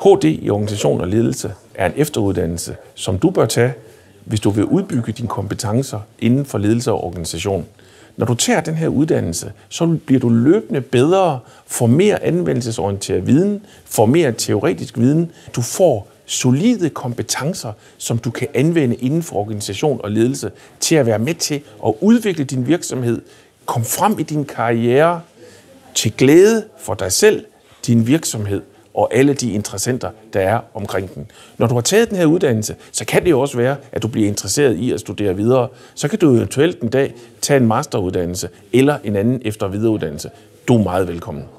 HD i organisation og ledelse er en efteruddannelse, som du bør tage, hvis du vil udbygge dine kompetencer inden for ledelse og organisation. Når du tager den her uddannelse, så bliver du løbende bedre, får mere anvendelsesorienteret viden, får mere teoretisk viden. Du får solide kompetencer, som du kan anvende inden for organisation og ledelse til at være med til at udvikle din virksomhed, komme frem i din karriere til glæde for dig selv, din virksomhed og alle de interessenter, der er omkring den. Når du har taget den her uddannelse, så kan det jo også være, at du bliver interesseret i at studere videre. Så kan du eventuelt en dag tage en masteruddannelse eller en anden efter- og videreuddannelse. Du er meget velkommen.